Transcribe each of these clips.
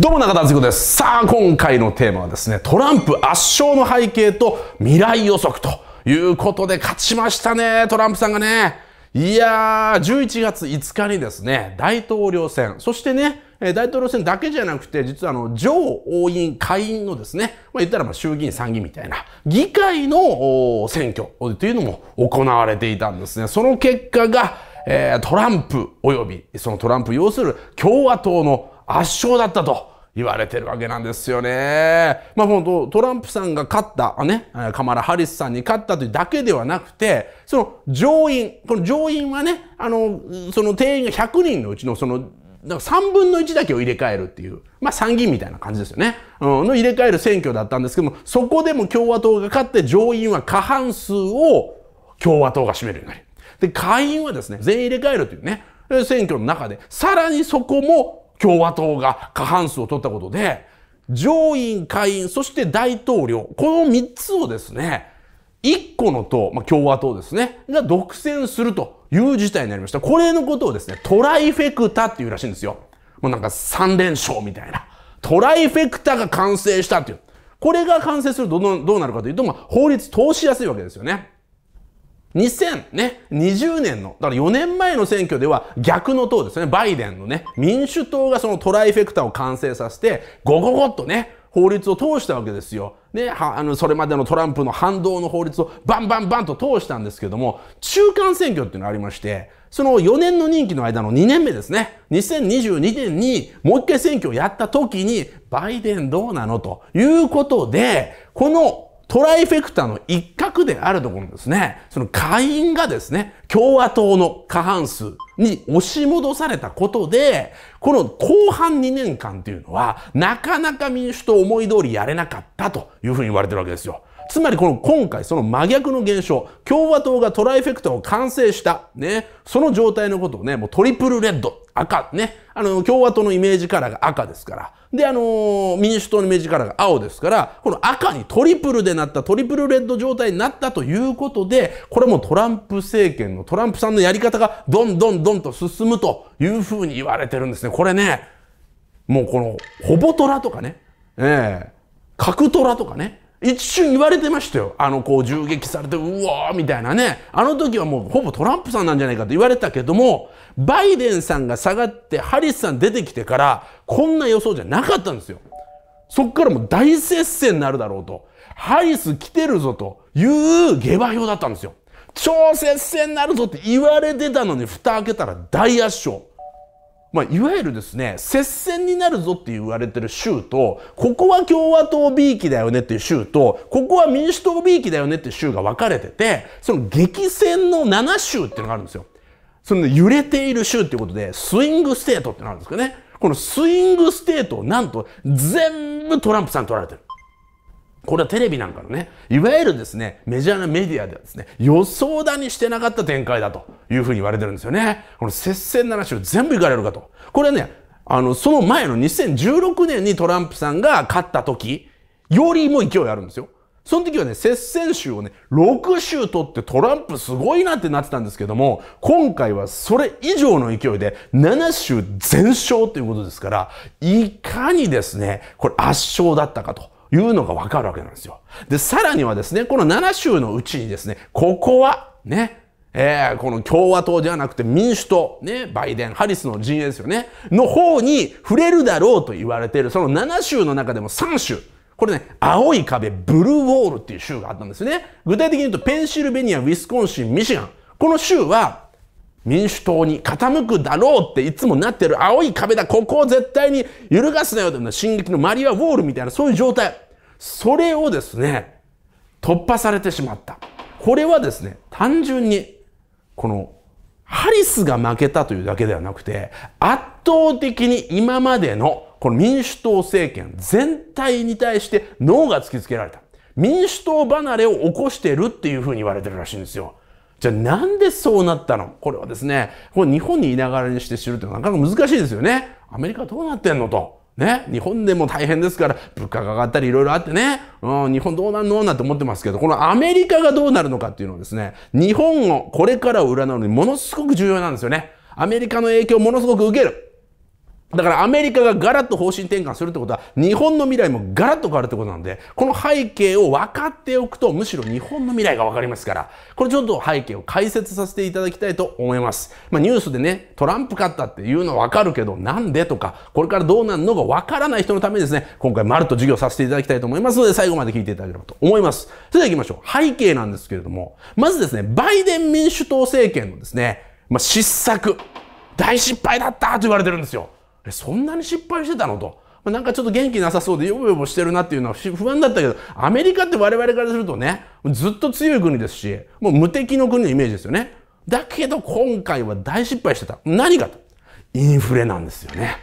どうも中田敦彦です。さあ、今回のテーマはですね、トランプ圧勝の背景と未来予測ということで勝ちましたね、トランプさんがね。いやー、11月5日にですね、大統領選、そしてね、大統領選だけじゃなくて、実はあの、上王院会員のですね、まあ、言ったらまあ衆議院参議院みたいな、議会の選挙というのも行われていたんですね。その結果が、えー、トランプ及び、そのトランプ要する共和党の圧勝だったと。言われてるわけなんですよね。まあ本当トランプさんが勝った、ね、カマラ・ハリスさんに勝ったというだけではなくて、その上院、この上院はね、あの、その定員が100人のうちのその、3分の1だけを入れ替えるっていう、まあ参議院みたいな感じですよね。うん、の入れ替える選挙だったんですけども、そこでも共和党が勝って上院は過半数を共和党が占めるようになり。で、下院はですね、全員入れ替えるというね、選挙の中で、さらにそこも共和党が過半数を取ったことで、上院、下院、そして大統領、この三つをですね、一個の党、まあ、共和党ですね、が独占するという事態になりました。これのことをですね、トライフェクタっていうらしいんですよ。もうなんか三連勝みたいな。トライフェクタが完成したっていう。これが完成するとどうなるかというと、まあ、法律通しやすいわけですよね。2020年の、だから4年前の選挙では逆の党ですね、バイデンのね、民主党がそのトライフェクターを完成させて、ゴゴゴッとね、法律を通したわけですよ。ね、あの、それまでのトランプの反動の法律をバンバンバンと通したんですけども、中間選挙っていうのがありまして、その4年の任期の間の2年目ですね、2022年にもう一回選挙をやった時に、バイデンどうなのということで、このトライフェクターの一角であると思うんですね、その下院がですね、共和党の過半数に押し戻されたことで、この後半2年間というのは、なかなか民主党思い通りやれなかったというふうに言われてるわけですよ。つまりこの今回その真逆の現象、共和党がトライフェクトを完成した、ね、その状態のことをね、もうトリプルレッド、赤、ね、あの、共和党のイメージカラーが赤ですから、で、あのー、民主党のイメージカラーが青ですから、この赤にトリプルでなった、トリプルレッド状態になったということで、これもトランプ政権のトランプさんのやり方がどんどんどんと進むというふうに言われてるんですね。これね、もうこの、ほぼトラとかね、ええー、角トラとかね、一瞬言われてましたよあのこう銃撃されてうわーみたいなねあの時はもうほぼトランプさんなんじゃないかと言われたけどもバイデンさんが下がってハリスさん出てきてからこんな予想じゃなかったんですよそっからもう大接戦になるだろうとハリス来てるぞという下馬評だったんですよ超接戦になるぞって言われてたのに蓋開けたら大圧勝まあ、いわゆるですね、接戦になるぞって言われてる州と、ここは共和党 B 期だよねっていう州と、ここは民主党 B 期だよねっていう州が分かれてて、その激戦の7州っていうのがあるんですよ。その揺れている州っていうことで、スイングステートってのがあるんですけどね。このスイングステートをなんと全部トランプさん取られてる。これはテレビなんかのね、いわゆるですね、メジャーなメディアではですね、予想だにしてなかった展開だというふうに言われてるんですよね。この接戦7州全部いかれるかと。これはね、あの、その前の2016年にトランプさんが勝った時、よりも勢いあるんですよ。その時はね、接戦州をね、6州取ってトランプすごいなってなってたんですけども、今回はそれ以上の勢いで7州全勝ということですから、いかにですね、これ圧勝だったかと。いうのがわかるわけなんですよ。で、さらにはですね、この7州のうちにですね、ここは、ね、えー、この共和党ではなくて民主党、ね、バイデン、ハリスの陣営ですよね、の方に触れるだろうと言われている、その7州の中でも3州。これね、青い壁、ブルーウォールっていう州があったんですよね。具体的に言うと、ペンシルベニア、ウィスコンシン、ミシガン。この州は、民主党に傾くだろうっていつもなってる青い壁だ、ここを絶対に揺るがすなよという進撃のマリア・ウォールみたいなそういう状態。それをですね、突破されてしまった。これはですね、単純に、この、ハリスが負けたというだけではなくて、圧倒的に今までのこの民主党政権全体に対して脳が突きつけられた。民主党離れを起こしてるっていうふうに言われてるらしいんですよ。じゃあなんでそうなったのこれはですね、これ日本にいながらにして知るってなかなか難しいですよね。アメリカどうなってんのと。ね、日本でも大変ですから、物価が上がったりいろいろあってね、うん、日本どうなんのなんて思ってますけど、このアメリカがどうなるのかっていうのはですね、日本をこれからを占うのにものすごく重要なんですよね。アメリカの影響をものすごく受ける。だからアメリカがガラッと方針転換するってことは、日本の未来もガラッと変わるってことなんで、この背景を分かっておくと、むしろ日本の未来が分かりますから、これちょっと背景を解説させていただきたいと思います。まあ、ニュースでね、トランプ勝ったっていうのは分かるけど、なんでとか、これからどうなるのが分からない人のためですね、今回まるっと授業させていただきたいと思いますので、最後まで聞いていただければと思います。それでは行きましょう。背景なんですけれども、まずですね、バイデン民主党政権のですね、まあ、失策、大失敗だったと言われてるんですよ。えそんなに失敗してたのと。なんかちょっと元気なさそうでヨボヨボしてるなっていうのは不安だったけど、アメリカって我々からするとね、ずっと強い国ですし、もう無敵の国のイメージですよね。だけど今回は大失敗してた。何かと。インフレなんですよね。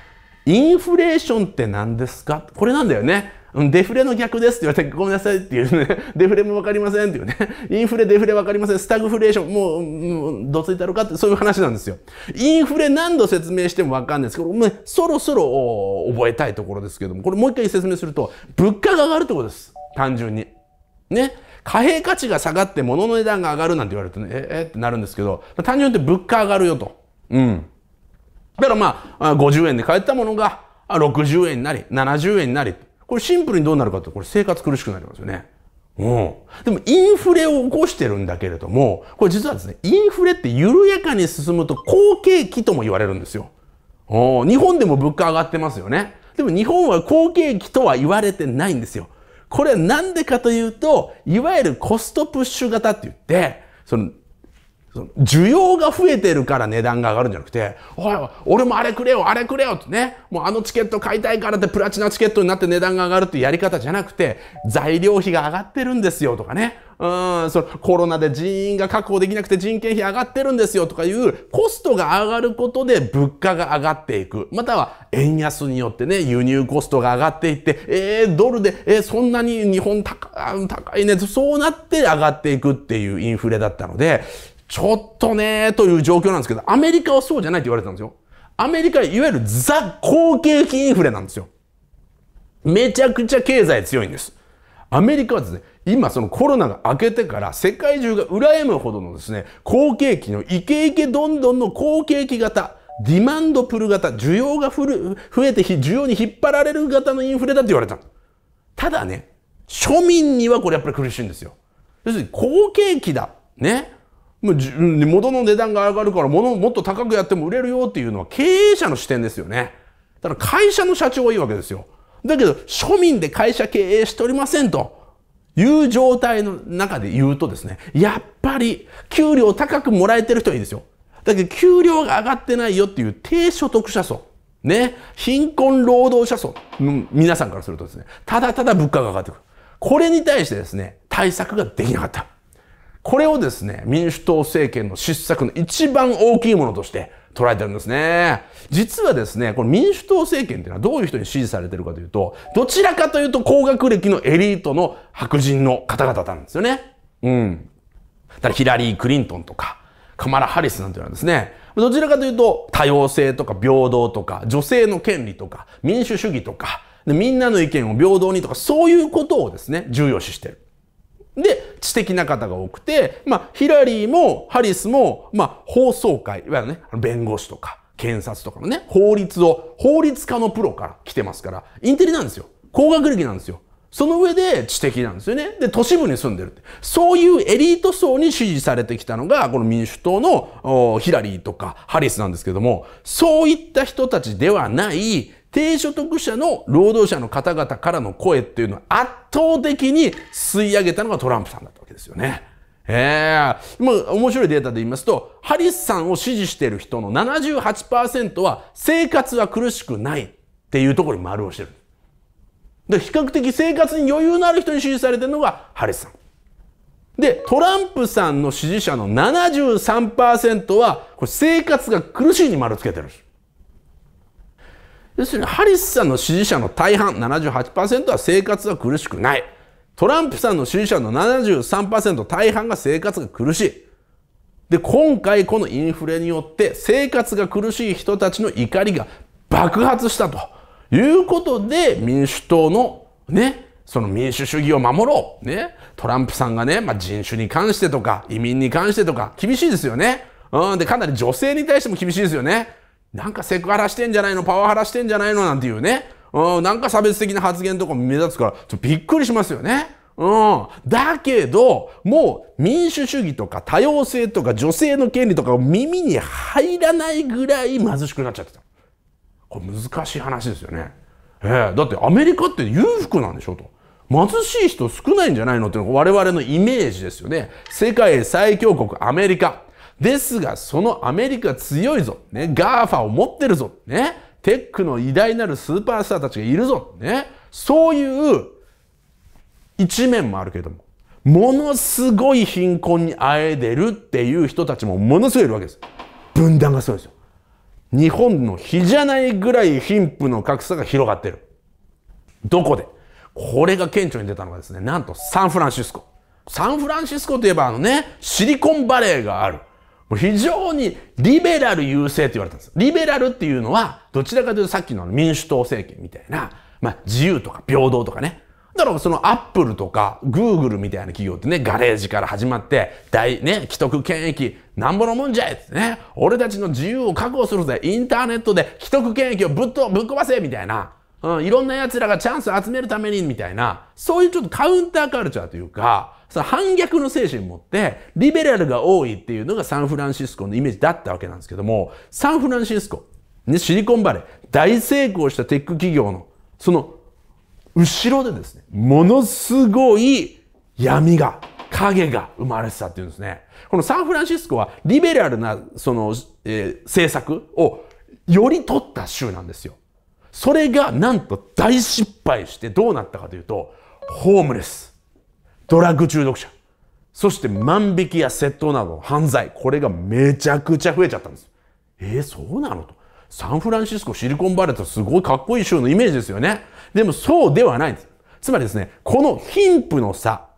インフレーションって何ですかこれなんだよね。デフレの逆ですって言われて、ごめんなさいっていうね、デフレもわかりませんっていうね、インフレ、デフレわかりません、スタグフレーション、もう、もうどついたろかって、そういう話なんですよ。インフレ何度説明してもわかんないですけど、もうそろそろ覚えたいところですけども、これもう一回説明すると、物価が上がるってことです。単純に。ね。貨幣価値が下がって物の値段が上がるなんて言われとね、え、えってなるんですけど、単純に言って物価上がるよと。うん。だからまあ、50円で買えたものが60円になり、70円になり、これシンプルにどうなるかと、これ生活苦しくなりますよね。うん。でもインフレを起こしてるんだけれども、これ実はですね、インフレって緩やかに進むと好景気とも言われるんですよ。お日本でも物価上がってますよね。でも日本は好景気とは言われてないんですよ。これはなんでかというと、いわゆるコストプッシュ型って言って、その需要が増えてるから値段が上がるんじゃなくて、おい、俺もあれくれよ、あれくれよってね、もうあのチケット買いたいからってプラチナチケットになって値段が上がるっていうやり方じゃなくて、材料費が上がってるんですよとかね、うん、そのコロナで人員が確保できなくて人件費上がってるんですよとかいうコストが上がることで物価が上がっていく。または円安によってね、輸入コストが上がっていって、えー、ドルで、えー、そんなに日本高高いね、そうなって上がっていくっていうインフレだったので、ちょっとねという状況なんですけど、アメリカはそうじゃないって言われてたんですよ。アメリカ、いわゆるザ高景気インフレなんですよ。めちゃくちゃ経済強いんです。アメリカはですね、今そのコロナが明けてから世界中が羨むほどのですね、好景気のイケイケどんどんの好景気型、ディマンドプル型、需要が増えて、需要に引っ張られる型のインフレだって言われたただね、庶民にはこれやっぱり苦しいんですよ。要するに好景気だ。ね。元の値段が上がるから物をもっと高くやっても売れるよっていうのは経営者の視点ですよね。だから会社の社長はいいわけですよ。だけど庶民で会社経営しておりませんという状態の中で言うとですね、やっぱり給料高くもらえてる人はいいですよ。だけど給料が上がってないよっていう低所得者層。ね。貧困労働者層。皆さんからするとですね、ただただ物価が上がってくる。これに対してですね、対策ができなかった。これをですね、民主党政権の失策の一番大きいものとして捉えてるんですね。実はですね、この民主党政権っていうのはどういう人に支持されてるかというと、どちらかというと高学歴のエリートの白人の方々なんですよね。うん。だからヒラリー・クリントンとか、カマラ・ハリスなんていうのはですね、どちらかというと多様性とか平等とか、女性の権利とか、民主主義とか、みんなの意見を平等にとか、そういうことをですね、重要視してる。で、知的な方が多くて、まあ、ヒラリーもハリスも、まあ、法曹会、いわゆるね、弁護士とか、検察とかのね、法律を、法律家のプロから来てますから、インテリなんですよ。高学歴なんですよ。その上で知的なんですよね。で、都市部に住んでるって。そういうエリート層に支持されてきたのが、この民主党のヒラリーとかハリスなんですけども、そういった人たちではない、低所得者の労働者の方々からの声っていうのは圧倒的に吸い上げたのがトランプさんだったわけですよね。ええー、まあ、面白いデータで言いますと、ハリスさんを支持している人の78%は生活は苦しくないっていうところに丸をしてる。で、比較的生活に余裕のある人に支持されてるのがハリスさん。で、トランプさんの支持者の73%は、これ生活が苦しいに丸つけてるんです。要するにハリスさんの支持者の大半78%は生活は苦しくない。トランプさんの支持者の73%大半が生活が苦しい。で、今回このインフレによって生活が苦しい人たちの怒りが爆発したということで民主党のね、その民主主義を守ろう。ね。トランプさんがね、まあ、人種に関してとか移民に関してとか厳しいですよね。うん。で、かなり女性に対しても厳しいですよね。なんかセクハラしてんじゃないのパワハラしてんじゃないのなんていうね、うん、なんか差別的な発言とか目立つから、ちょっとびっくりしますよね。うん。だけど、もう民主主義とか多様性とか女性の権利とか耳に入らないぐらい貧しくなっちゃってた。これ難しい話ですよね。ええー、だってアメリカって裕福なんでしょと。貧しい人少ないんじゃないのっていうの我々のイメージですよね。世界最強国アメリカ。ですが、そのアメリカ強いぞ。ね、ガーファを持ってるぞ。ね、テックの偉大なるスーパースターたちがいるぞ。ね、そういう一面もあるけれども、ものすごい貧困にあえでるっていう人たちもものすごいいるわけです。分断がすごいですよ。日本の比じゃないぐらい貧富の格差が広がってる。どこでこれが顕著に出たのがですね、なんとサンフランシスコ。サンフランシスコといえばあのね、シリコンバレーがある。非常にリベラル優勢って言われたんです。リベラルっていうのは、どちらかというとさっきの民主党政権みたいな、まあ自由とか平等とかね。だからそのアップルとかグーグルみたいな企業ってね、ガレージから始まって、大ね、既得権益、なんぼのもんじゃいってね、俺たちの自由を確保するぜ、インターネットで既得権益をぶっとぶっ壊せみたいな、うん、いろんな奴らがチャンスを集めるためにみたいな、そういうちょっとカウンターカルチャーというか、その反逆の精神持って、リベラルが多いっていうのがサンフランシスコのイメージだったわけなんですけども、サンフランシスコ、ね、シリコンバレー、大成功したテック企業の、その、後ろでですね、ものすごい闇が、影が生まれてたっていうんですね。このサンフランシスコはリベラルな、その、えー、政策をより取った州なんですよ。それがなんと大失敗してどうなったかというと、ホームレス。ドラッグ中毒者。そして万引きや窃盗など犯罪。これがめちゃくちゃ増えちゃったんです。えー、そうなのと。サンフランシスコ、シリコンバレットすごいかっこいい州のイメージですよね。でもそうではないんです。つまりですね、この貧富の差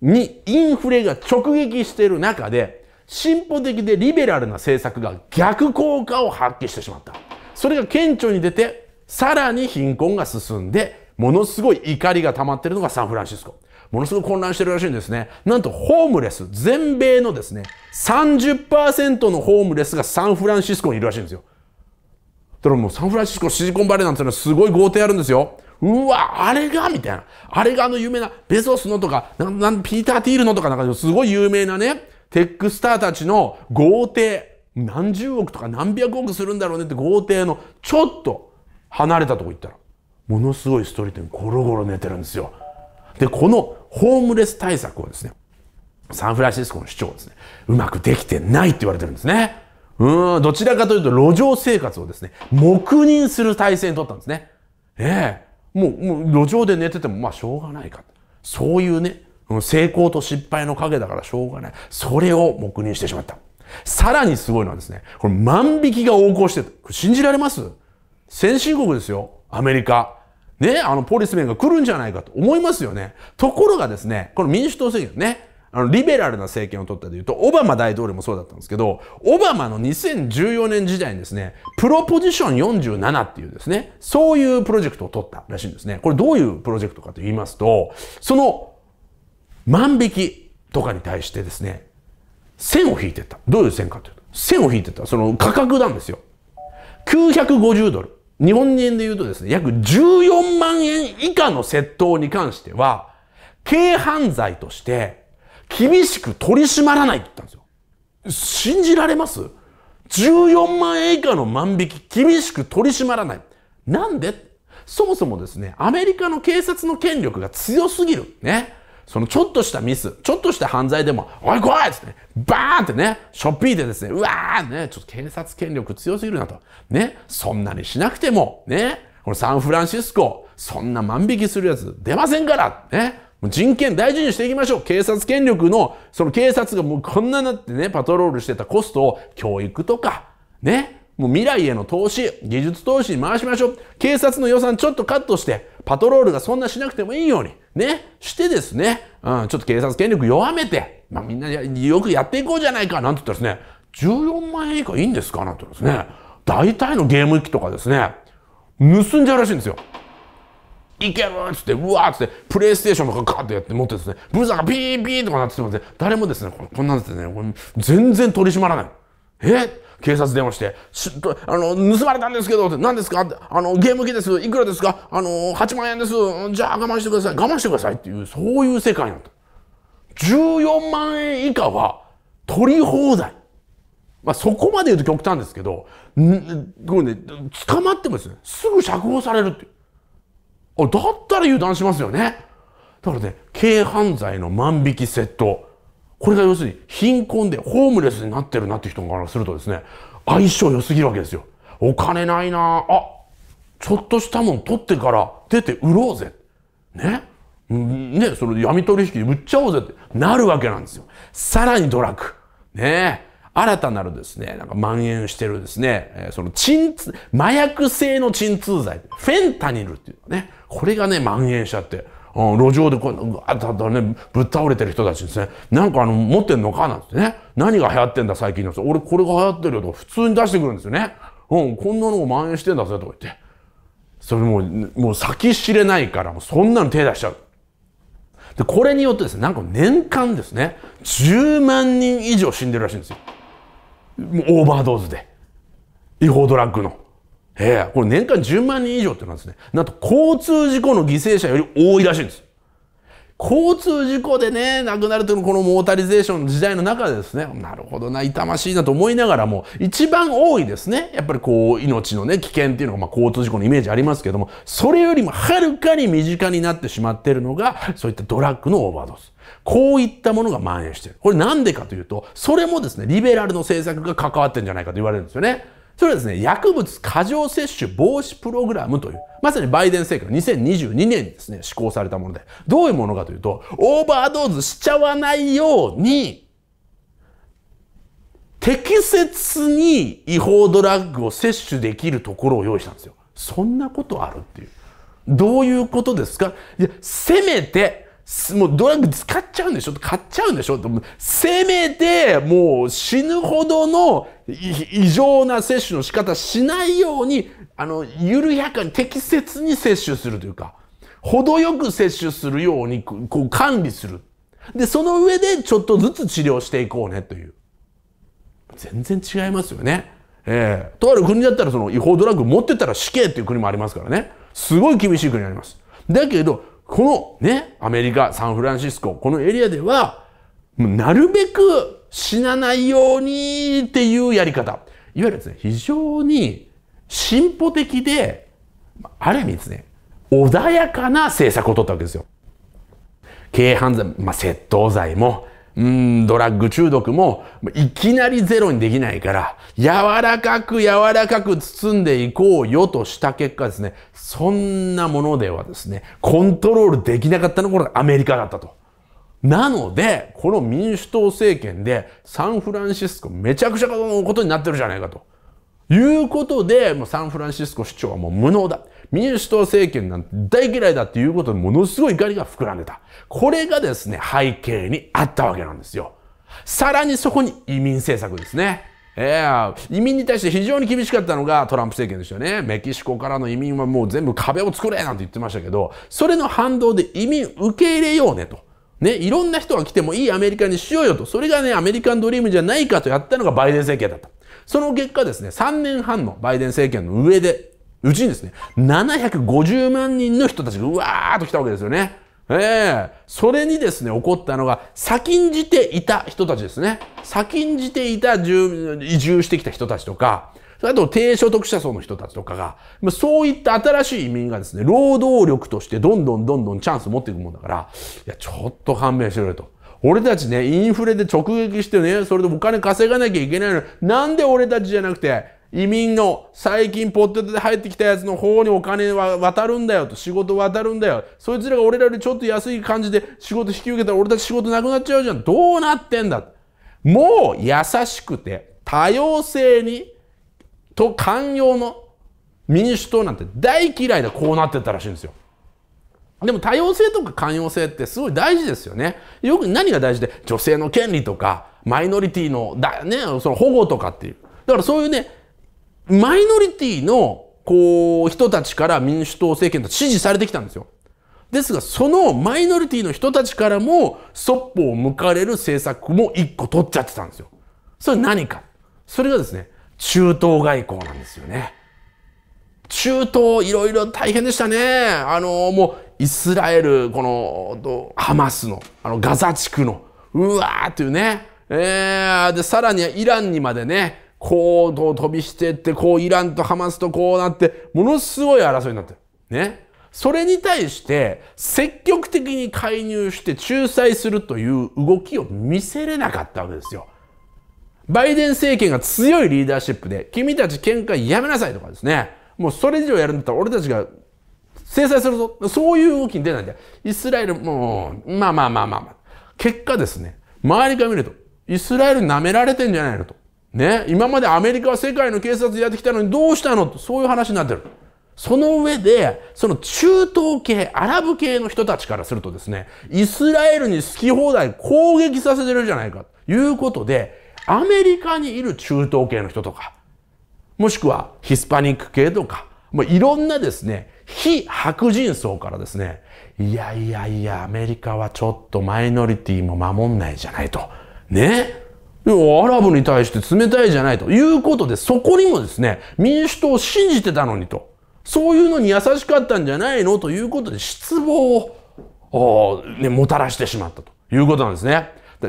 にインフレが直撃している中で、進歩的でリベラルな政策が逆効果を発揮してしまった。それが顕著に出て、さらに貧困が進んで、ものすごい怒りが溜まっているのがサンフランシスコ。ものすごく混乱してるらしいんですね。なんと、ホームレス、全米のですね、30%のホームレスがサンフランシスコにいるらしいんですよ。だからもうサンフランシスコ、シリコンバレーなんてのはすごい豪邸あるんですよ。うわ、あれがみたいな。あれがあの有名な、ベゾスのとか、なんなんピーター・ティールのとかなんかすごい有名なね、テックスターたちの豪邸、何十億とか何百億するんだろうねって豪邸のちょっと離れたとこ行ったら、ものすごいストリートにゴロゴロ寝てるんですよ。で、このホームレス対策をですね、サンフランシスコの市長ですね、うまくできてないって言われてるんですね。うん、どちらかというと路上生活をですね、黙認する体制にとったんですね。ええもう、もう路上で寝てても、まあしょうがないか。そういうね、成功と失敗の影だからしょうがない。それを黙認してしまった。さらにすごいのはですね、これ万引きが横行してる。信じられます先進国ですよ。アメリカ。ね、あの、ポリスメンが来るんじゃないかと思いますよね。ところがですね、この民主党政権ね、あの、リベラルな政権を取ったで言うと、オバマ大統領もそうだったんですけど、オバマの2014年時代にですね、プロポジション47っていうですね、そういうプロジェクトを取ったらしいんですね。これどういうプロジェクトかと言いますと、その、万引きとかに対してですね、線を引いてった。どういう線かというと、線を引いてった。その価格なんですよ。950ドル。日本人で言うとですね、約14万円以下の窃盗に関しては、軽犯罪として厳しく取り締まらないって言ったんですよ。信じられます ?14 万円以下の万引き厳しく取り締まらない。なんでそもそもですね、アメリカの警察の権力が強すぎる。ね。そのちょっとしたミス、ちょっとした犯罪でも、おい来いっつって、バーンってね、しょっぴーでですね、うわーね、ちょっと警察権力強すぎるなと。ね、そんなにしなくても、ね、このサンフランシスコ、そんな万引きするやつ出ませんからね。人権大事にしていきましょう。警察権力の、その警察がもうこんななってね、パトロールしてたコストを教育とか、ね、もう未来への投資、技術投資に回しましょう。警察の予算ちょっとカットして、パトロールがそんなしなくてもいいように、ね、してですね、うん、ちょっと警察権力弱めて、まあみんなよくやっていこうじゃないか、なんて言ったらですね、14万円以下いいんですかなんて言ったらですね、大体のゲーム機とかですね、盗んじゃうらしいんですよ。いけるっつって、うわーっつって、プレイステーションとかガーってやって持ってですね、ブザーがピーピーとかなっててもね、誰もですね、こんなんですね、全然取り締まらない。え警察電話して、あの、盗まれたんですけど、何ですかあの、ゲーム機です。いくらですかあの、8万円です。じゃあ我慢してください。我慢してくださいっていう、そういう世界なんだ。14万円以下は取り放題。まあ、そこまで言うと極端ですけど、んこれね、捕まってもですね、すぐ釈放されるって。あ、だったら油断しますよね。だからね、軽犯罪の万引き窃盗。これが要するに貧困でホームレスになってるなって人からするとですね、相性良すぎるわけですよ。お金ないなあ、ちょっとしたもん取ってから出て売ろうぜ。ね。ね、その闇取引で売っちゃおうぜってなるわけなんですよ。さらにドラッグ。ね新たなるですね、なんか蔓延してるですね、その鎮痛、麻薬性の鎮痛剤、フェンタニルっていうのね、これがね、蔓延しちゃって、路上でこうガーッねぶっ倒れてる人たちですねなんかあの持ってんのかなんてね何が流行ってんだ最近の人俺これが流行ってるよとか普通に出してくるんですよね、うん、こんなのを蔓延してんだぜとか言ってそれもうもう先知れないからもうそんなの手出しちゃうでこれによってですねなんか年間ですね10万人以上死んでるらしいんですよもうオーバードーズで違法ドラッグのえー、これ年間10万人以上ってなんですね。なんと交通事故の犠牲者より多いらしいんです。交通事故でね、亡くなるというのこのモータリゼーションの時代の中でですね、なるほどな、痛ましいなと思いながらも、一番多いですね、やっぱりこう、命のね、危険っていうのが、まあ、交通事故のイメージありますけども、それよりもはるかに身近になってしまっているのが、そういったドラッグのオーバードス。こういったものが蔓延している。これなんでかというと、それもですね、リベラルの政策が関わってるんじゃないかと言われるんですよね。それはですね、薬物過剰摂取防止プログラムという、まさにバイデン政権の2022年にですね、施行されたもので、どういうものかというと、オーバードーズしちゃわないように、適切に違法ドラッグを摂取できるところを用意したんですよ。そんなことあるっていう。どういうことですかいや、せめて、もうドラッグ使っちゃうんでしょ買っちゃうんでしょせめてもう死ぬほどの異常な摂取の仕方しないように、あの、緩やかに適切に摂取するというか、程よく摂取するようにこう管理する。で、その上でちょっとずつ治療していこうねという。全然違いますよね。ええー、とある国だったらその違法ドラッグ持ってたら死刑っていう国もありますからね。すごい厳しい国あります。だけど、このね、アメリカ、サンフランシスコ、このエリアでは、なるべく死なないようにっていうやり方。いわゆるですね、非常に進歩的で、ある意味ですね、穏やかな政策を取ったわけですよ。軽犯罪、まあ、窃盗罪も、うん、ドラッグ中毒もいきなりゼロにできないから、柔らかく柔らかく包んでいこうよとした結果ですね、そんなものではですね、コントロールできなかったのがアメリカだったと。なので、この民主党政権でサンフランシスコめちゃくちゃのことになってるじゃないかと。いうことで、もうサンフランシスコ市長はもう無能だ。民主党政権なんて大嫌いだっていうことにものすごい怒りが膨らんでた。これがですね、背景にあったわけなんですよ。さらにそこに移民政策ですね。えー、移民に対して非常に厳しかったのがトランプ政権でしたよね。メキシコからの移民はもう全部壁を作れなんて言ってましたけど、それの反動で移民受け入れようねと。ね、いろんな人が来てもいいアメリカにしようよと。それがね、アメリカンドリームじゃないかとやったのがバイデン政権だった。その結果ですね、3年半のバイデン政権の上でうちにですね、750万人の人たちがうわーっと来たわけですよね。ええー、それにですね、起こったのが、先んじていた人たちですね。先んじていた移住してきた人たちとか、あと低所得者層の人たちとかが、そういった新しい移民がですね、労働力としてどんどんどんどんチャンスを持っていくもんだから、いや、ちょっと勘弁してくれと。俺たちね、インフレで直撃してね、それでお金稼がなきゃいけないのに、なんで俺たちじゃなくて、移民の最近ポットで入ってきたやつの方にお金は渡るんだよと仕事渡るんだよそいつらが俺らよりちょっと安い感じで仕事引き受けたら俺たち仕事なくなっちゃうじゃんどうなってんだもう優しくて多様性にと寛容の民主党なんて大嫌いでこうなってたらしいんですよでも多様性とか寛容性ってすごい大事ですよね。よく何が大事で女性の権利とかマイノリティのだ、ね、その保護とかっていう。だからそういうね、マイノリティの、こう、人たちから民主党政権と支持されてきたんですよ。ですが、そのマイノリティの人たちからも、そっぽを向かれる政策も一個取っちゃってたんですよ。それ何かそれがですね、中東外交なんですよね。中東いろいろ大変でしたね。あの、もう、イスラエル、この、ハマスの、あの、ガザ地区の、うわーっていうね。えー、で、さらにはイランにまでね、こう飛びしてって、こうイランとハマスとこうなって、ものすごい争いになってる。ね。それに対して積極的に介入して仲裁するという動きを見せれなかったわけですよ。バイデン政権が強いリーダーシップで、君たち喧嘩やめなさいとかですね。もうそれ以上やるんだったら俺たちが制裁するぞ。そういう動きに出ないんだイスラエル、もう、まあまあまあまあまあ。結果ですね、周りから見ると、イスラエル舐められてんじゃないのと。ね、今までアメリカは世界の警察やってきたのにどうしたのそういう話になってる。その上で、その中東系、アラブ系の人たちからするとですね、イスラエルに好き放題攻撃させてるじゃないかということで、アメリカにいる中東系の人とか、もしくはヒスパニック系とか、もういろんなですね、非白人層からですね、いやいやいや、アメリカはちょっとマイノリティも守んないじゃないと。ねアラブに対して冷たいじゃないということで、そこにもですね、民主党を信じてたのにと。そういうのに優しかったんじゃないのということで、失望を、ね、もたらしてしまったということなんですね。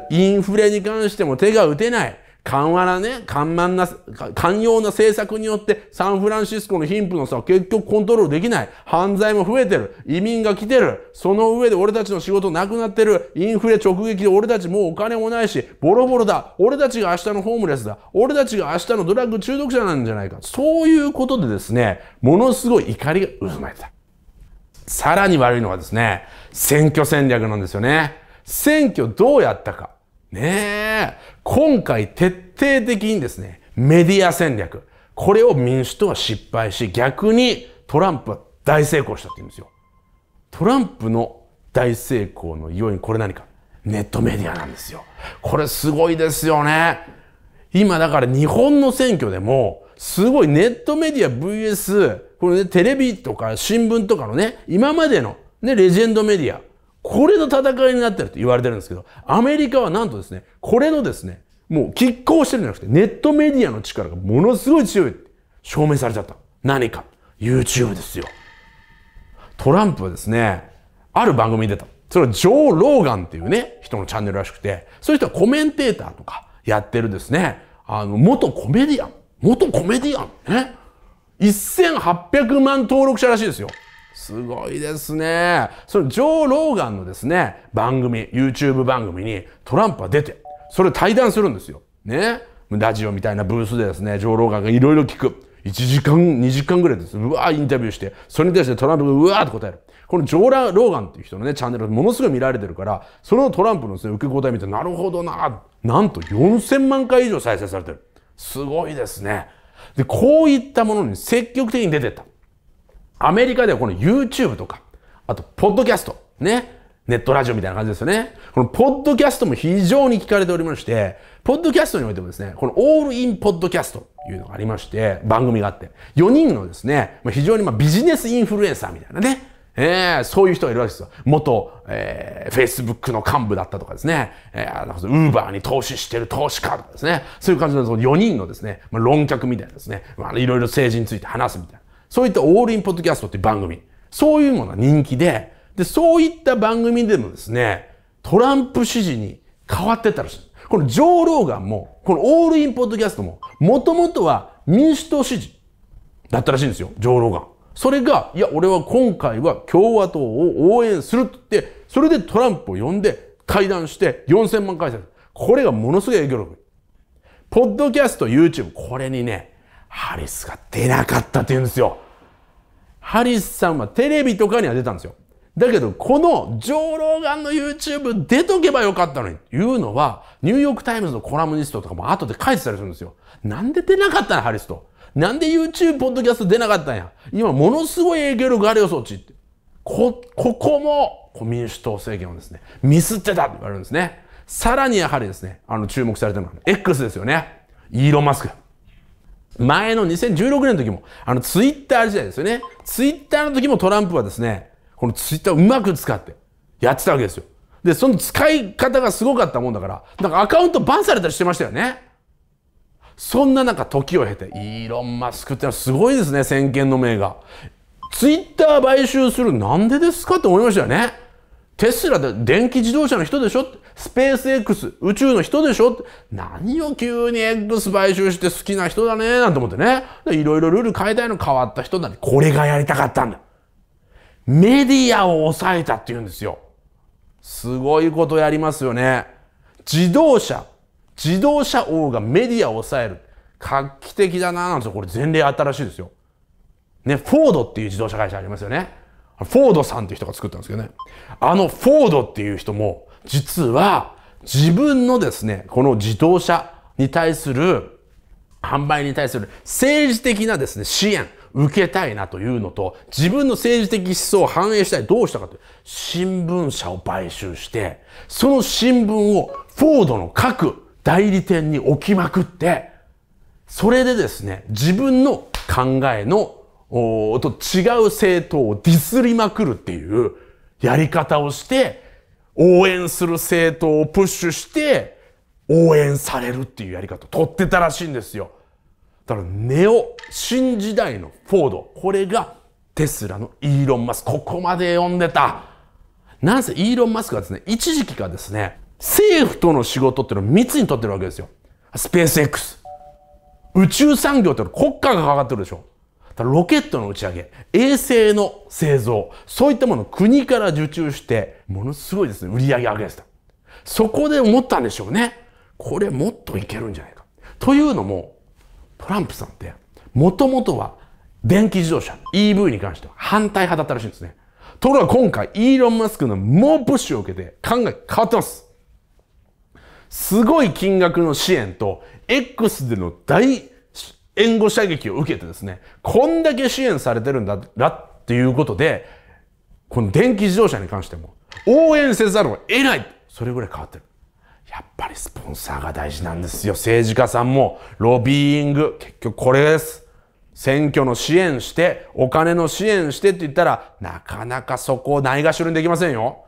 インフレに関しても手が打てない。緩和なね、緩慢な、寛容な政策によってサンフランシスコの貧富の差は結局コントロールできない。犯罪も増えてる。移民が来てる。その上で俺たちの仕事なくなってる。インフレ直撃で俺たちもうお金もないし、ボロボロだ。俺たちが明日のホームレスだ。俺たちが明日のドラッグ中毒者なんじゃないか。そういうことでですね、ものすごい怒りが渦巻いてた。さらに悪いのはですね、選挙戦略なんですよね。選挙どうやったか。ねえ、今回徹底的にですね、メディア戦略。これを民主党は失敗し、逆にトランプは大成功したって言うんですよ。トランプの大成功の要因、これ何かネットメディアなんですよ。これすごいですよね。今だから日本の選挙でも、すごいネットメディア VS、このね、テレビとか新聞とかのね、今までのね、レジェンドメディア。これの戦いになってると言われてるんですけど、アメリカはなんとですね、これのですね、もう拮抗してるんじゃなくて、ネットメディアの力がものすごい強い。って証明されちゃった。何か ?YouTube ですよ。トランプはですね、ある番組に出た。それはジョー・ローガンっていうね、人のチャンネルらしくて、そういう人はコメンテーターとかやってるですね、あの、元コメディアン。元コメディアン。ね。1800万登録者らしいですよ。すごいですね。そのジョー・ローガンのですね、番組、YouTube 番組にトランプは出て、それ対談するんですよ。ね。ラジオみたいなブースでですね、ジョー・ローガンがいろいろ聞く。1時間、2時間ぐらいです。うわーインタビューして、それに対してトランプがうわーって答える。このジョーラ・ローガンっていう人のね、チャンネルがものすごい見られてるから、そのトランプのですね、受け答え見て、なるほどななんと4000万回以上再生されてる。すごいですね。で、こういったものに積極的に出てった。アメリカではこの YouTube とか、あと、ポッドキャスト、ね、ネットラジオみたいな感じですよね。このポッドキャストも非常に聞かれておりまして、ポッドキャストにおいてもですね、このオールインポッドキャストというのがありまして、番組があって、4人のですね、非常にまビジネスインフルエンサーみたいなね、えー、そういう人がいるわけですよ。元、えー、Facebook の幹部だったとかですね、えー、Uber に投資してる投資家とかですね、そういう感じのその4人のですね、まあ、論客みたいなですね、まあ、いろいろ政治について話すみたいな。そういったオールインポッドキャストっていう番組、そういうものが人気で、で、そういった番組でもですね、トランプ支持に変わってたらしい。このジョー・ローガンも、このオールインポッドキャストも、もともとは民主党支持だったらしいんですよ、ジョー・ローガン。それが、いや、俺は今回は共和党を応援するってって、それでトランプを呼んで会談して4000万回再生。これがものすごい影響力。ポッドキャスト、YouTube、これにね、ハリスが出なかったって言うんですよ。ハリスさんはテレビとかには出たんですよ。だけど、この上老眼の YouTube 出とけばよかったのに、いうのは、ニューヨークタイムズのコラムニストとかも後で書いてたりするんですよ。なんで出なかったの、ハリスと。なんで YouTube、ポッドキャスト出なかったんや。今、ものすごい影響力あるよ、そっちって。こ、ここも、民主党政権をですね、ミスってたって言われるんですね。さらにやはりですね、あの、注目されてるのは、X ですよね。イーロン・マスク。前の2016年の時も、あのツイッター時代ですよね。ツイッターの時もトランプはですね、このツイッターをうまく使ってやってたわけですよ。で、その使い方がすごかったもんだから、なんかアカウントバンされたりしてましたよね。そんな中、時を経て、イーロン・マスクってのはすごいですね、先見の明が。ツイッター買収するなんでですかって思いましたよね。テスラで電気自動車の人でしょって。スペース X、宇宙の人でしょ何を急に X 買収して好きな人だねなんて思ってね。いろいろルール変えたいの変わった人なんで、これがやりたかったんだ。メディアを抑えたって言うんですよ。すごいことやりますよね。自動車、自動車王がメディアを抑える。画期的だななんですよ。これ前例新しいですよ。ね、フォードっていう自動車会社ありますよね。フォードさんっていう人が作ったんですけどね。あのフォードっていう人も、実は自分のですね、この自動車に対する販売に対する政治的なですね、支援、受けたいなというのと、自分の政治的思想を反映したい。どうしたかという。新聞社を買収して、その新聞をフォードの各代理店に置きまくって、それでですね、自分の考えの、と違う政党をディスりまくるっていうやり方をして、応援する政党をプッシュして応援されるっていうやり方取ってたらしいんですよ。だからネオ、新時代のフォード、これがテスラのイーロン・マスク、ここまで読んでた。なんせイーロン・マスクはですね、一時期からですね、政府との仕事っていうのを密に取ってるわけですよ。スペース X。宇宙産業っての国家がかかってるでしょ。ロケットの打ち上げ、衛星の製造、そういったものを国から受注して、ものすごいですね、売り上げ上げてた。そこで思ったんでしょうね。これもっといけるんじゃないか。というのも、トランプさんって、もともとは電気自動車、EV に関しては反対派だったらしいんですね。ところが今回、イーロン・マスクの猛プッシュを受けて考え変わってます。すごい金額の支援と、X での大援護射撃を受けてですね、こんだけ支援されてるんだらっていうことで、この電気自動車に関しても応援せざるを得ないそれぐらい変わってるやっぱりスポンサーが大事なんですよ政治家さんもロビーイング結局これです選挙の支援してお金の支援してって言ったらなかなかそこをないがしろにできませんよ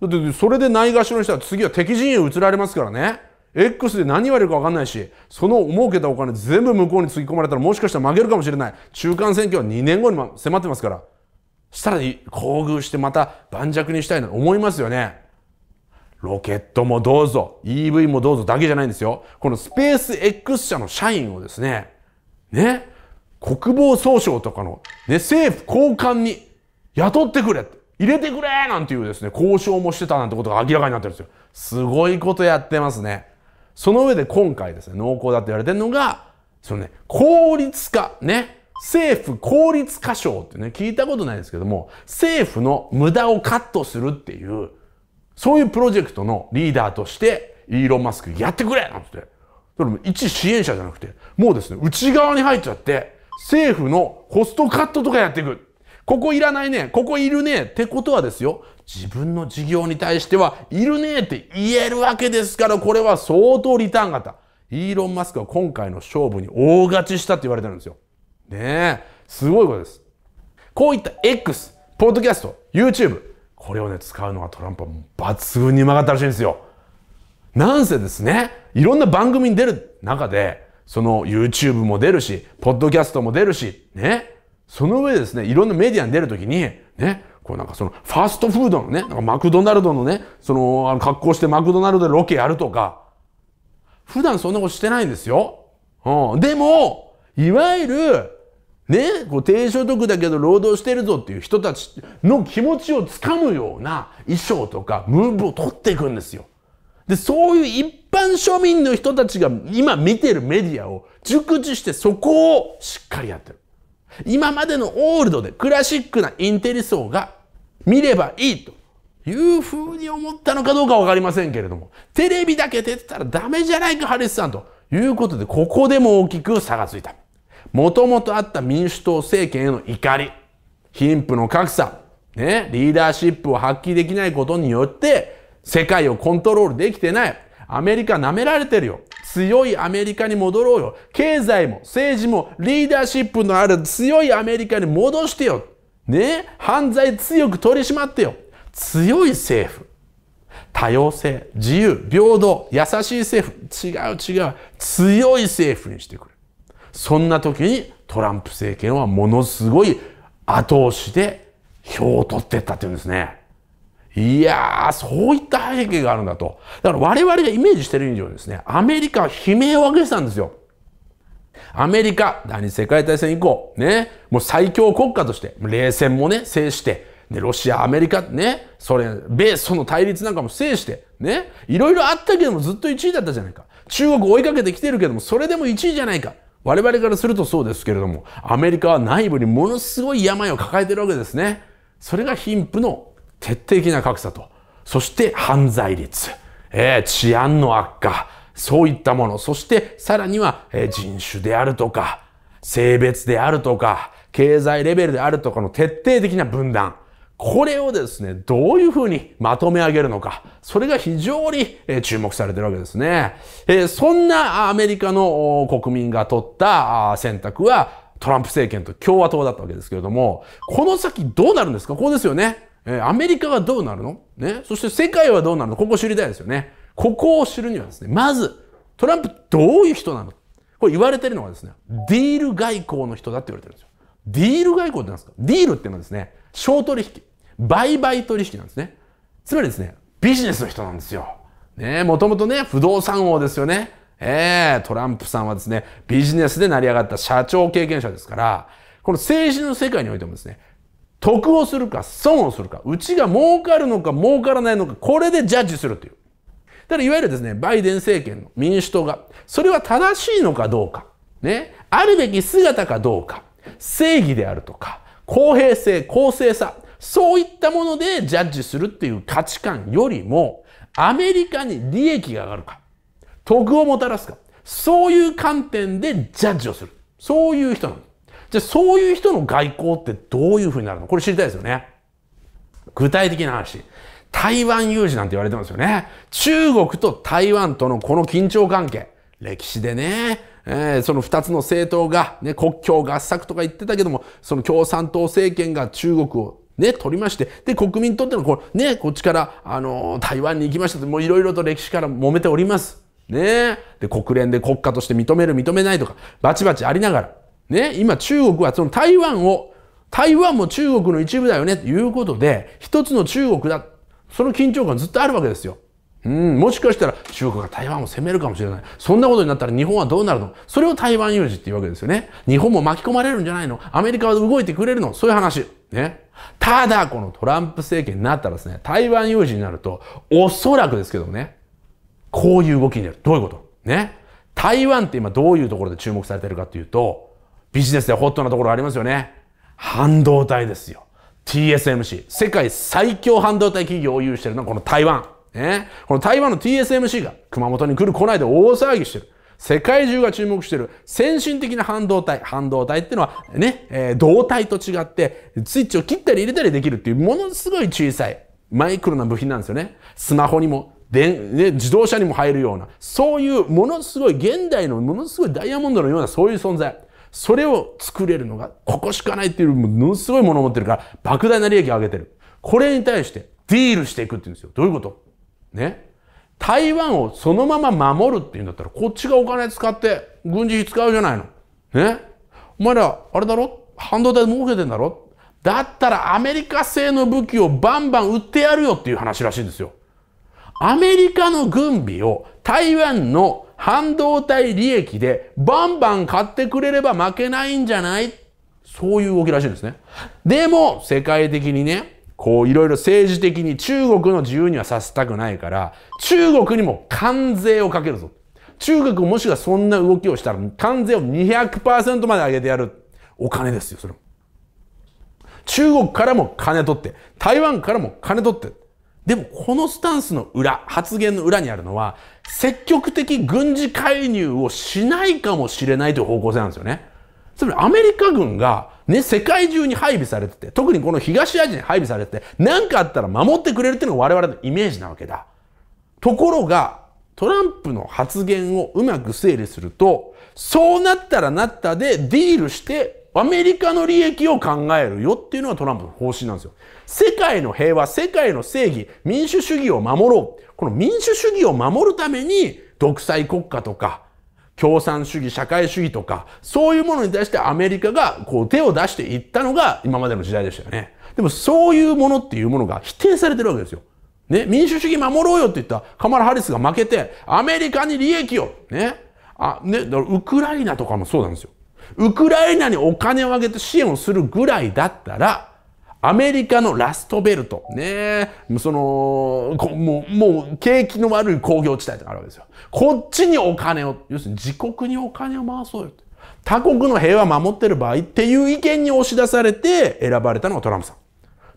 だってそれでないがしろにしたら次は敵陣営移られますからね X で何言われるか分かんないし、その儲けたお金全部向こうにつぎ込まれたらもしかしたら負けるかもしれない。中間選挙は2年後に迫ってますから。さらに厚遇してまた盤石にしたいなと思いますよね。ロケットもどうぞ、EV もどうぞだけじゃないんですよ。このスペース X 社の社員をですね、ね、国防総省とかの、ね、政府高官に雇ってくれ入れてくれなんていうですね、交渉もしてたなんてことが明らかになってるんですよ。すごいことやってますね。その上で今回ですね、濃厚だって言われてるのが、そのね、効率化、ね、政府効率化賞ってね、聞いたことないですけども、政府の無駄をカットするっていう、そういうプロジェクトのリーダーとして、イーロン・マスクやってくれなんつって。それも一支援者じゃなくて、もうですね、内側に入っちゃって、政府のコストカットとかやっていく。ここいらないね、ここいるね、ってことはですよ、自分の事業に対しては、いるねって言えるわけですから、これは相当リターン型。イーロン・マスクは今回の勝負に大勝ちしたって言われてるんですよ。ねえ、すごいことです。こういった X、ポッドキャスト、YouTube、これをね、使うのはトランプは抜群にうまかったらしいんですよ。なんせですね、いろんな番組に出る中で、その YouTube も出るし、ポッドキャストも出るし、ね、その上でですね、いろんなメディアに出るときに、ね、こうなんかその、ファーストフードのね、なんかマクドナルドのね、その、あの格好してマクドナルドでロケやるとか、普段そんなことしてないんですよ。うん。でも、いわゆる、ね、こう低所得だけど労働してるぞっていう人たちの気持ちをつかむような衣装とかムーブを取っていくんですよ。で、そういう一般庶民の人たちが今見てるメディアを熟知してそこをしっかりやってる。今までのオールドでクラシックなインテリ層が見ればいいというふうに思ったのかどうかわかりませんけれども、テレビだけ出てたらダメじゃないか、ハリスさんということで、ここでも大きく差がついた。もともとあった民主党政権への怒り、貧富の格差、ね、リーダーシップを発揮できないことによって、世界をコントロールできてない。アメリカ舐められてるよ。強いアメリカに戻ろうよ。経済も政治もリーダーシップのある強いアメリカに戻してよ。ね犯罪強く取り締まってよ。強い政府。多様性、自由、平等、優しい政府。違う違う。強い政府にしてくれ。そんな時にトランプ政権はものすごい後押しで票を取ってったっていうんですね。いやー、そういった背景があるんだと。だから我々がイメージしてる以上ですね、アメリカは悲鳴を上げてたんですよ。アメリカ、第二次世界大戦以降、ね、もう最強国家として、冷戦もね、制して、で、ロシア、アメリカ、ね、ソ連、米ソの対立なんかも制して、ね、いろいろあったけどもずっと1位だったじゃないか。中国追いかけてきてるけども、それでも1位じゃないか。我々からするとそうですけれども、アメリカは内部にものすごい病を抱えてるわけですね。それが貧富の徹底的な格差と、そして犯罪率、えー、治安の悪化、そういったもの、そしてさらには、えー、人種であるとか、性別であるとか、経済レベルであるとかの徹底的な分断。これをですね、どういうふうにまとめ上げるのか、それが非常に注目されてるわけですね。そんなアメリカの国民が取った選択は、トランプ政権と共和党だったわけですけれども、この先どうなるんですかここですよね。アメリカはどうなるのね。そして世界はどうなるのここ知りたいですよね。ここを知るにはですね、まず、トランプどういう人なのこれ言われてるのはですね、ディール外交の人だって言われてるんですよ。ディール外交って何ですかディールってのはですね、商取引、売買取引なんですね。つまりですね、ビジネスの人なんですよ。ねもともとね、不動産王ですよね。ええー、トランプさんはですね、ビジネスで成り上がった社長経験者ですから、この政治の世界においてもですね、得をするか損をするか、うちが儲かるのか儲からないのか、これでジャッジするという。ただいわゆるですね、バイデン政権の民主党が、それは正しいのかどうか、ね、あるべき姿かどうか、正義であるとか、公平性、公正さ、そういったものでジャッジするっていう価値観よりも、アメリカに利益が上がるか、得をもたらすか、そういう観点でジャッジをする。そういう人なの。じゃあそういう人の外交ってどういうふうになるのこれ知りたいですよね。具体的な話。台湾有事なんて言われてますよね。中国と台湾とのこの緊張関係。歴史でね、えー、その二つの政党が、ね、国境合作とか言ってたけども、その共産党政権が中国をね、取りまして、で、国民にとってのこう、ね、こっちから、あの台湾に行きましたと、もういろいろと歴史から揉めております。ねで、国連で国家として認める、認めないとか、バチバチありながら、ね、今中国はその台湾を、台湾も中国の一部だよね、ということで、一つの中国だ。その緊張感ずっとあるわけですよ。うん、もしかしたら中国が台湾を攻めるかもしれない。そんなことになったら日本はどうなるのそれを台湾有事って言うわけですよね。日本も巻き込まれるんじゃないのアメリカは動いてくれるのそういう話。ね。ただ、このトランプ政権になったらですね、台湾有事になると、おそらくですけどもね、こういう動きになる。どういうことね。台湾って今どういうところで注目されてるかっていうと、ビジネスでホットなところありますよね。半導体ですよ。TSMC。世界最強半導体企業を有してるのはこの台湾。ね、この台湾の TSMC が熊本に来る来ないで大騒ぎしてる。世界中が注目してる先進的な半導体。半導体ってのはね、えー、導体と違ってスイッチを切ったり入れたりできるっていうものすごい小さいマイクロな部品なんですよね。スマホにもでね、自動車にも入るような、そういうものすごい、現代のものすごいダイヤモンドのようなそういう存在。それを作れるのが、ここしかないっていう、ものすごいものを持ってるから、莫大な利益を上げてる。これに対して、ディールしていくっていうんですよ。どういうことね、台湾をそのまま守るっていうんだったら、こっちがお金使って軍事費使うじゃないの。ね。お前ら、あれだろ半導体儲けてんだろだったらアメリカ製の武器をバンバン売ってやるよっていう話らしいんですよ。アメリカの軍備を台湾の半導体利益でバンバン買ってくれれば負けないんじゃないそういう動きらしいんですね。でも、世界的にね、こういろいろ政治的に中国の自由にはさせたくないから、中国にも関税をかけるぞ。中国もしがそんな動きをしたら、関税を200%まで上げてやる。お金ですよ、それ中国からも金取って、台湾からも金取って。でも、このスタンスの裏、発言の裏にあるのは、積極的軍事介入をしないかもしれないという方向性なんですよね。つまり、アメリカ軍がね、世界中に配備されてて、特にこの東アジアに配備されてて、何かあったら守ってくれるっていうのが我々のイメージなわけだ。ところが、トランプの発言をうまく整理すると、そうなったらなったでディールして、アメリカの利益を考えるよっていうのがトランプの方針なんですよ。世界の平和、世界の正義、民主主義を守ろう。この民主主義を守るために、独裁国家とか、共産主義、社会主義とか、そういうものに対してアメリカがこう手を出していったのが今までの時代でしたよね。でもそういうものっていうものが否定されてるわけですよ。ね、民主主義守ろうよって言ったカマラ・ハリスが負けて、アメリカに利益を、ね。あ、ね、ウクライナとかもそうなんですよ。ウクライナにお金をあげて支援をするぐらいだったら、アメリカのラストベルト。ねその、もう、もう、景気の悪い工業地帯とかあるわけですよ。こっちにお金を、要するに自国にお金を回そうよ。他国の平和守ってる場合っていう意見に押し出されて選ばれたのがトランプさん。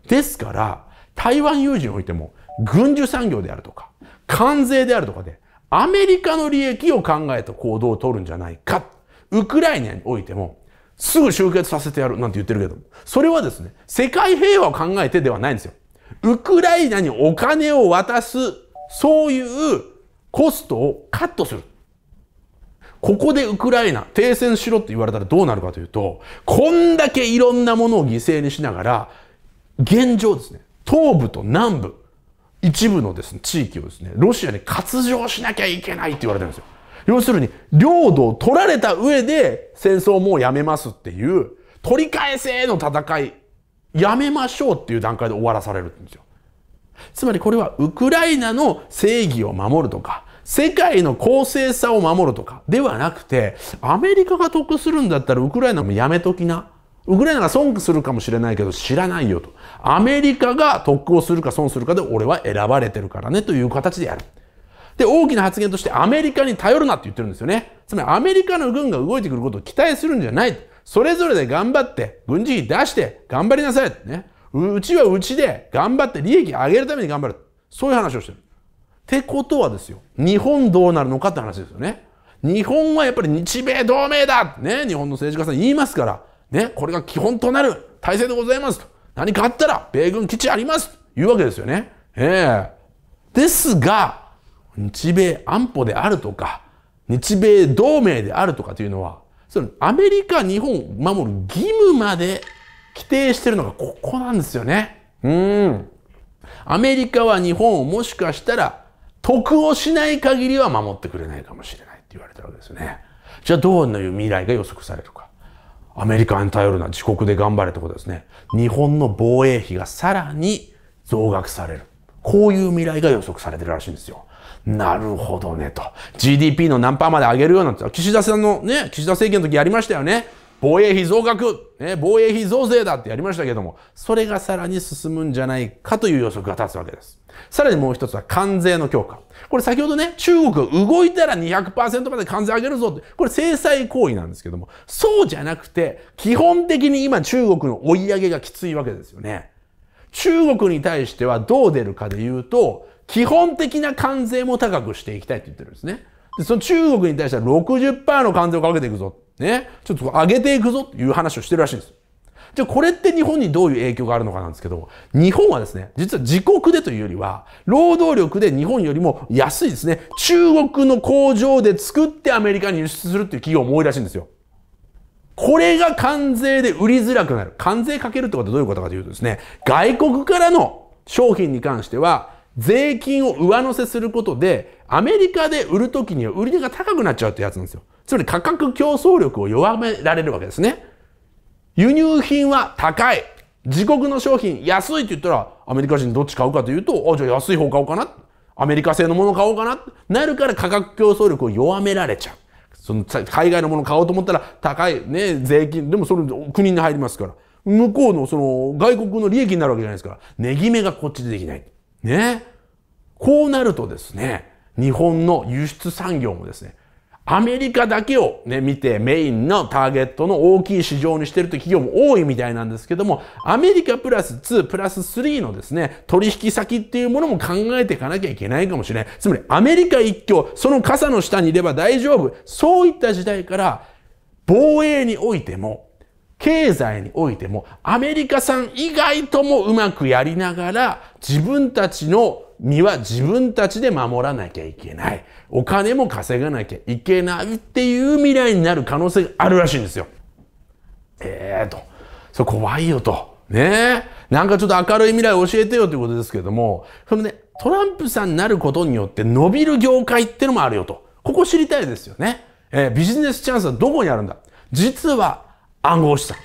ですから、台湾有事においても、軍需産業であるとか、関税であるとかで、アメリカの利益を考えた行動を取るんじゃないか。ウクライナにおいても、すぐ集結させてやるなんて言ってるけど、それはですね、世界平和を考えてではないんですよ。ウクライナにお金を渡す、そういうコストをカットする。ここでウクライナ、停戦しろって言われたらどうなるかというと、こんだけいろんなものを犠牲にしながら、現状ですね、東部と南部、一部のですね、地域をですね、ロシアに割譲しなきゃいけないって言われてるんですよ。要するに、領土を取られた上で戦争をもうやめますっていう、取り返せの戦い、やめましょうっていう段階で終わらされるんですよ。つまりこれはウクライナの正義を守るとか、世界の公正さを守るとかではなくて、アメリカが得するんだったらウクライナもやめときな。ウクライナが損するかもしれないけど知らないよと。アメリカが得をするか損するかで俺は選ばれてるからねという形でやる。で、大きな発言としてアメリカに頼るなって言ってるんですよね。つまりアメリカの軍が動いてくることを期待するんじゃない。それぞれで頑張って、軍事費出して頑張りなさい。ね。うちはうちで頑張って利益上げるために頑張る。そういう話をしてる。ってことはですよ。日本どうなるのかって話ですよね。日本はやっぱり日米同盟だね、日本の政治家さん言いますから、ね、これが基本となる体制でございますと。何かあったら米軍基地ありますというわけですよね。ええー、ですが、日米安保であるとか、日米同盟であるとかというのは、そのアメリカ、日本を守る義務まで規定してるのがここなんですよね。うん。アメリカは日本をもしかしたら得をしない限りは守ってくれないかもしれないって言われたわけですよね。じゃあどういう未来が予測されるか。アメリカに頼るな自国で頑張れってことですね。日本の防衛費がさらに増額される。こういう未来が予測されてるらしいんですよ。なるほどねと。GDP の何パーまで上げるような岸田さんのね、岸田政権の時やりましたよね。防衛費増額、ね、防衛費増税だってやりましたけども、それがさらに進むんじゃないかという予測が立つわけです。さらにもう一つは関税の強化。これ先ほどね、中国動いたら200%まで関税上げるぞって、これ制裁行為なんですけども、そうじゃなくて、基本的に今中国の追い上げがきついわけですよね。中国に対してはどう出るかで言うと、基本的な関税も高くしていきたいって言ってるんですね。で、その中国に対しては60%の関税をかけていくぞ。ね。ちょっと上げていくぞっていう話をしてるらしいんです。じゃあこれって日本にどういう影響があるのかなんですけど、日本はですね、実は自国でというよりは、労働力で日本よりも安いですね、中国の工場で作ってアメリカに輸出するっていう企業も多いらしいんですよ。これが関税で売りづらくなる。関税かけるってことはどういうことかというとですね、外国からの商品に関しては、税金を上乗せすることで、アメリカで売るときには売り値が高くなっちゃうってやつなんですよ。つまり価格競争力を弱められるわけですね。輸入品は高い。自国の商品安いって言ったら、アメリカ人どっち買うかというと、あ、じゃあ安い方買おうかな。アメリカ製のもの買おうかな。なるから価格競争力を弱められちゃう。その海外のもの買おうと思ったら高いね、税金。でもそれ、国に入りますから。向こうのその外国の利益になるわけじゃないですから。値決めがこっちでできない。ね。こうなるとですね、日本の輸出産業もですね、アメリカだけをね、見てメインのターゲットの大きい市場にしてると企業も多いみたいなんですけども、アメリカプラス2、プラス3のですね、取引先っていうものも考えていかなきゃいけないかもしれない。つまりアメリカ一強、その傘の下にいれば大丈夫。そういった時代から、防衛においても、経済においてもアメリカさん以外ともうまくやりながら自分たちの身は自分たちで守らなきゃいけない。お金も稼がなきゃいけないっていう未来になる可能性があるらしいんですよ。ええー、と、それ怖いよと。ねえ。なんかちょっと明るい未来教えてよということですけども、そのね、トランプさんになることによって伸びる業界ってのもあるよと。ここ知りたいですよね。えー、ビジネスチャンスはどこにあるんだ実は暗号資産。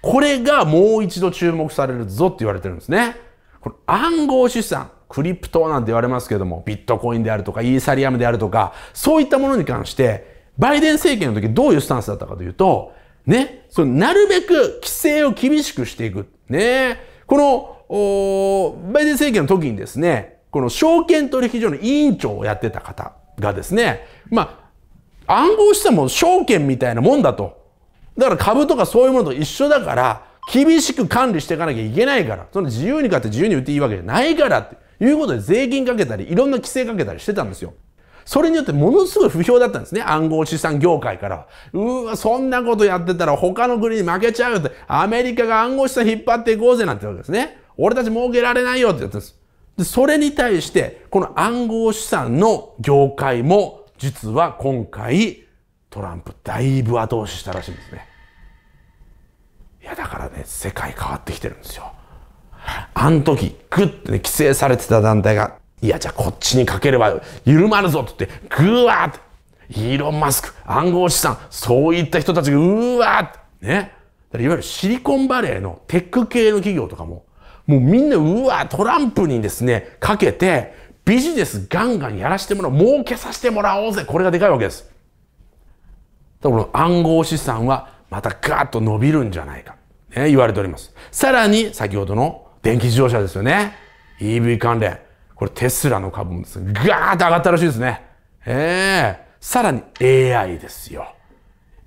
これがもう一度注目されるぞって言われてるんですね。この暗号資産。クリプトなんて言われますけども、ビットコインであるとか、イーサリアムであるとか、そういったものに関して、バイデン政権の時どういうスタンスだったかというと、ね、そのなるべく規制を厳しくしていく。ね、この、おバイデン政権の時にですね、この証券取引所の委員長をやってた方がですね、まあ、暗号資産も証券みたいなもんだとだから株とかそういうものと一緒だから、厳しく管理していかなきゃいけないから、その自由に買って自由に売っていいわけじゃないからっていうことで税金かけたり、いろんな規制かけたりしてたんですよ。それによってものすごい不評だったんですね。暗号資産業界からうわ、そんなことやってたら他の国に負けちゃうって、アメリカが暗号資産引っ張っていこうぜなんてわけですね。俺たち儲けられないよってやったんです。で、それに対して、この暗号資産の業界も、実は今回、トランプだいぶ後押ししたらしいんですね。やだからね世界変わってきてるんですよあの時グッてね規制されてた団体がいやじゃあこっちにかければ緩まるぞって言ってグワーってイーロン・マスク暗号資産そういった人たちがうわーってねいわゆるシリコンバレーのテック系の企業とかももうみんなうわトランプにですねかけてビジネスガンガンやらしてもらおう儲けさせてもらおうぜこれがでかいわけですだから暗号資産はまたガーッと伸びるんじゃないかね、言われております。さらに、先ほどの電気自動車ですよね。EV 関連。これテスラの株もですね、ガーッと上がったらしいですね。ええー、さらに AI ですよ。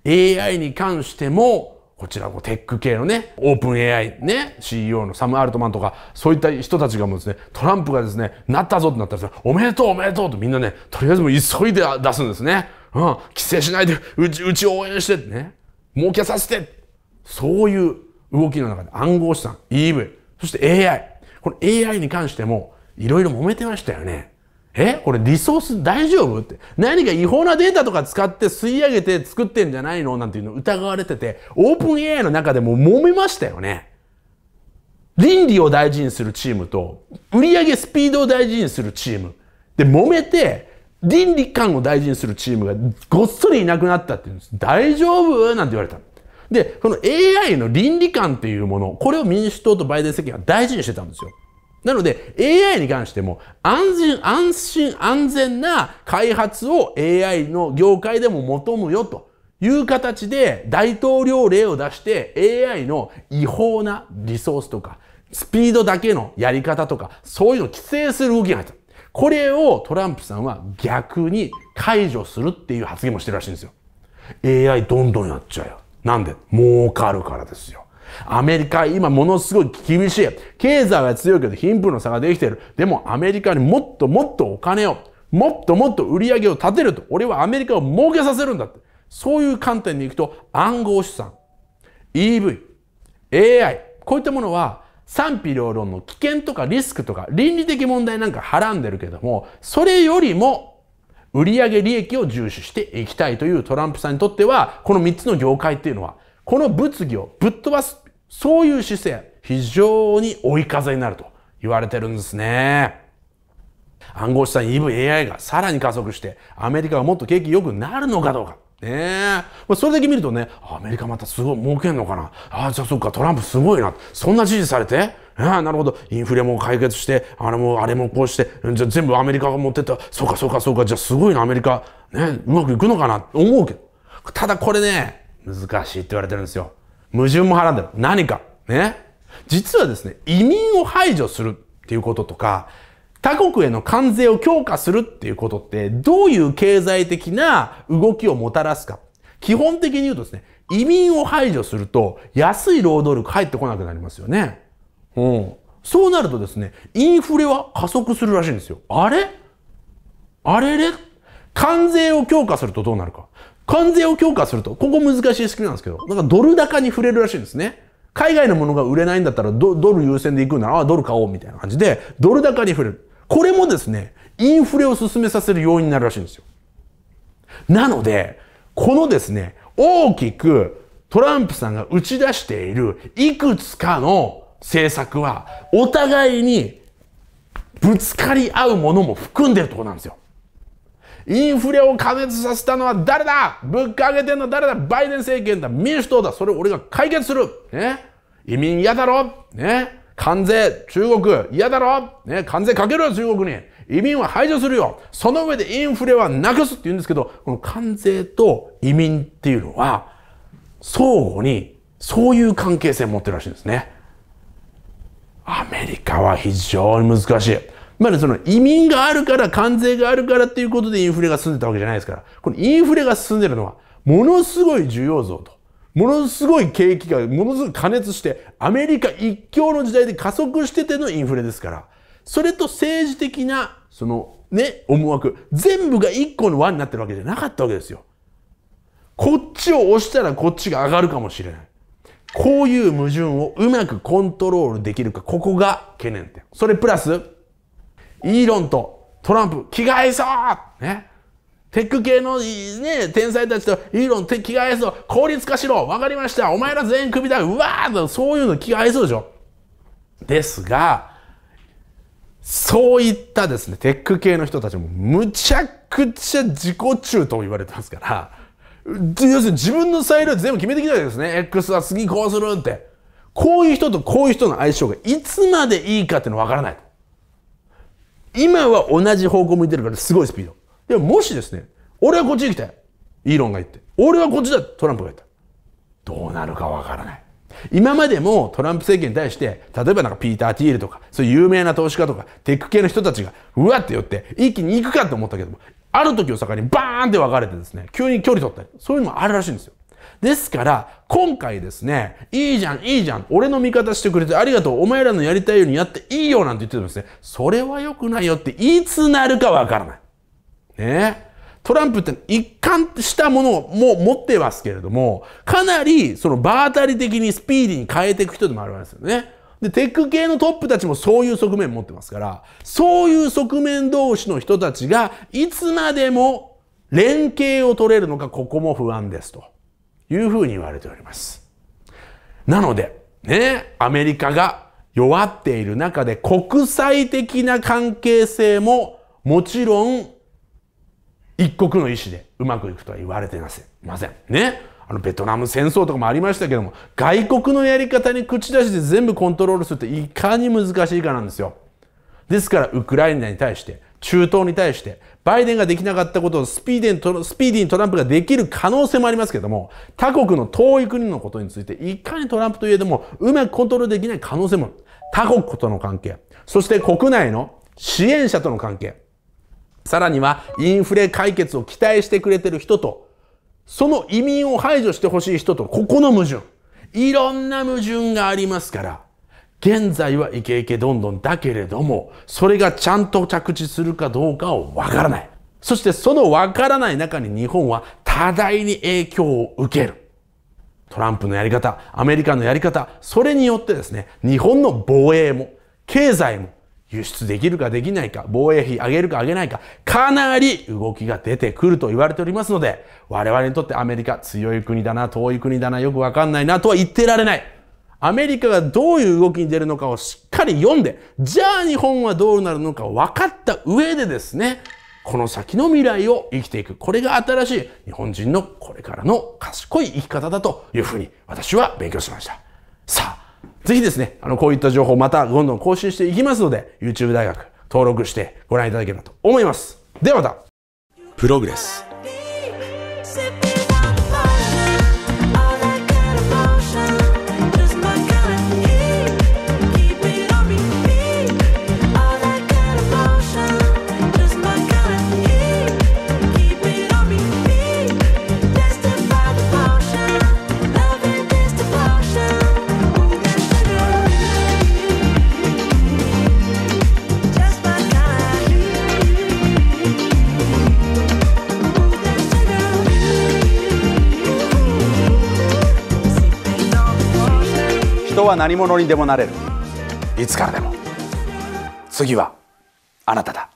AI に関しても、こちらテック系のね、オープン AI ね、CEO のサム・アルトマンとか、そういった人たちがもうですね、トランプがですね、なったぞってなったらですね、おめでとうおめでとうとみんなね、とりあえずもう急いで出すんですね。うん、規制しないで、うち、うち応援してってね、儲けさせてそういう動きの中で暗号資産、EV、そして AI。この AI に関しても、いろいろ揉めてましたよね。えこれリソース大丈夫って。何か違法なデータとか使って吸い上げて作ってんじゃないのなんていうの疑われてて、オープン AI の中でも揉めましたよね。倫理を大事にするチームと、売上スピードを大事にするチーム。で、揉めて、倫理観を大事にするチームがごっそりいなくなったっていうんです。大丈夫なんて言われたの。で、この AI の倫理観っていうもの、これを民主党とバイデン政権は大事にしてたんですよ。なので AI に関しても安心、安心、安全な開発を AI の業界でも求むよという形で大統領令を出して AI の違法なリソースとかスピードだけのやり方とかそういうのを規制する動きが入った。これをトランプさんは逆に解除するっていう発言もしてるらしいんですよ。AI どんどんやっちゃうよ。なんで儲かるからですよ。アメリカ、今ものすごい厳しい。経済は強いけど貧富の差ができてる。でもアメリカにもっともっとお金を、もっともっと売り上げを立てると。俺はアメリカを儲けさせるんだって。そういう観点に行くと暗号資産、EV、AI、こういったものは賛否両論の危険とかリスクとか倫理的問題なんかはらんでるけども、それよりも売上利益を重視していきたいというトランプさんにとっては、この3つの業界っていうのは、この物議をぶっ飛ばす、そういう姿勢、非常に追い風になると言われてるんですね。暗号資産 EVAI がさらに加速して、アメリカがもっと景気良くなるのかどうか。ねえ。それだけ見るとね、アメリカまたすごい儲けんのかな。ああ、じゃあそっか、トランプすごいな。そんな支持されて、ああ、なるほど。インフレも解決して、あれも、あれもこうして、じゃ全部アメリカが持ってった。そうか、そうか、そうか。じゃあすごいな、アメリカ。ね、うまくいくのかな思うけど。ただこれね、難しいって言われてるんですよ。矛盾もはらんでる。何か。ね。実はですね、移民を排除するっていうこととか、他国への関税を強化するっていうことって、どういう経済的な動きをもたらすか。基本的に言うとですね、移民を排除すると、安い労働力入ってこなくなりますよね。うん。そうなるとですね、インフレは加速するらしいんですよ。あれあれれ関税を強化するとどうなるか。関税を強化すると、ここ難しい式なんですけど、なんかドル高に触れるらしいんですね。海外のものが売れないんだったらドル優先で行くなら、あ、ドル買おうみたいな感じで、ドル高に触れる。これもですね、インフレを進めさせる要因になるらしいんですよ。なので、このですね、大きくトランプさんが打ち出しているいくつかの政策は、お互いにぶつかり合うものも含んでるとこなんですよ。インフレを加熱させたのは誰だ物価上げてんの誰だバイデン政権だ民主党だそれ俺が解決するね移民嫌だろね関税、中国、嫌だろね、関税かけろよ、中国に。移民は排除するよ。その上でインフレはなくすって言うんですけど、この関税と移民っていうのは、相互にそういう関係性を持ってるらしいんですね。アメリカは非常に難しい。まあね、その移民があるから関税があるからっていうことでインフレが進んでたわけじゃないですから、このインフレが進んでるのはものすごい需要増とものすごい景気がものすごい加熱して、アメリカ一強の時代で加速しててのインフレですから、それと政治的な、そのね、思惑、全部が一個の輪になってるわけじゃなかったわけですよ。こっちを押したらこっちが上がるかもしれない。こういう矛盾をうまくコントロールできるか、ここが懸念点。それプラス、イーロンとトランプ、着替えそうね。テック系の、ね、天才たちとイーロン、気が合いそう。効率化しろ。わかりました。お前ら全員首だ。うわーそういうの気が合いそうでしょ。ですが、そういったですね、テック系の人たちもむちゃくちゃ自己中と言われてますから、要するに自分の裁量全部決めてきたわけですね。X は次こうするって。こういう人とこういう人の相性がいつまでいいかっていうのわからない。今は同じ方向向いてるからすごいスピード。でももしですね、俺はこっちに来よ。イーロンが言って、俺はこっちだ、トランプが言った。どうなるかわからない。今までもトランプ政権に対して、例えばなんかピーター・ティールとか、そういう有名な投資家とか、テック系の人たちが、うわって寄って、一気に行くかと思ったけども、ある時を境にバーンって分かれてですね、急に距離取ったり、そういうのもあるらしいんですよ。ですから、今回ですね、いいじゃん、いいじゃん、俺の味方してくれてありがとう、お前らのやりたいようにやっていいよなんて言っててもですね、それは良くないよっていつなるかわからない。ね、トランプって一貫したものをもう持ってますけれども、かなりその場当たり的にスピーディーに変えていく人でもあるわけですよね。で、テック系のトップたちもそういう側面持ってますから、そういう側面同士の人たちがいつまでも連携を取れるのか、ここも不安ですというふうに言われております。なので、ね、アメリカが弱っている中で国際的な関係性ももちろん一国の意思でうまくいくとは言われていません。ません。ね。あのベトナム戦争とかもありましたけども外国のやり方に口出しで全部コントロールするっていかに難しいかなんですよ。ですからウクライナに対して中東に対してバイデンができなかったことをスピーディスピーディーにトランプができる可能性もありますけども他国の遠い国のことについていかにトランプといえどもうまくコントロールできない可能性も他国との関係そして国内の支援者との関係さらにはインフレ解決を期待してくれてる人と、その移民を排除してほしい人と、ここの矛盾。いろんな矛盾がありますから、現在はイケイケどんどんだけれども、それがちゃんと着地するかどうかをわからない。そしてそのわからない中に日本は多大に影響を受ける。トランプのやり方、アメリカのやり方、それによってですね、日本の防衛も、経済も、輸出できるかできないか、防衛費上げるか上げないか、かなり動きが出てくると言われておりますので、我々にとってアメリカ強い国だな、遠い国だな、よくわかんないなとは言ってられない。アメリカがどういう動きに出るのかをしっかり読んで、じゃあ日本はどうなるのか分かった上でですね、この先の未来を生きていく。これが新しい日本人のこれからの賢い生き方だというふうに私は勉強しました。さあ、ぜひですね、あの、こういった情報またどんどん更新していきますので、YouTube 大学登録してご覧いただければと思います。ではまたプログレス人は何者にでもなれるいつからでも次はあなただ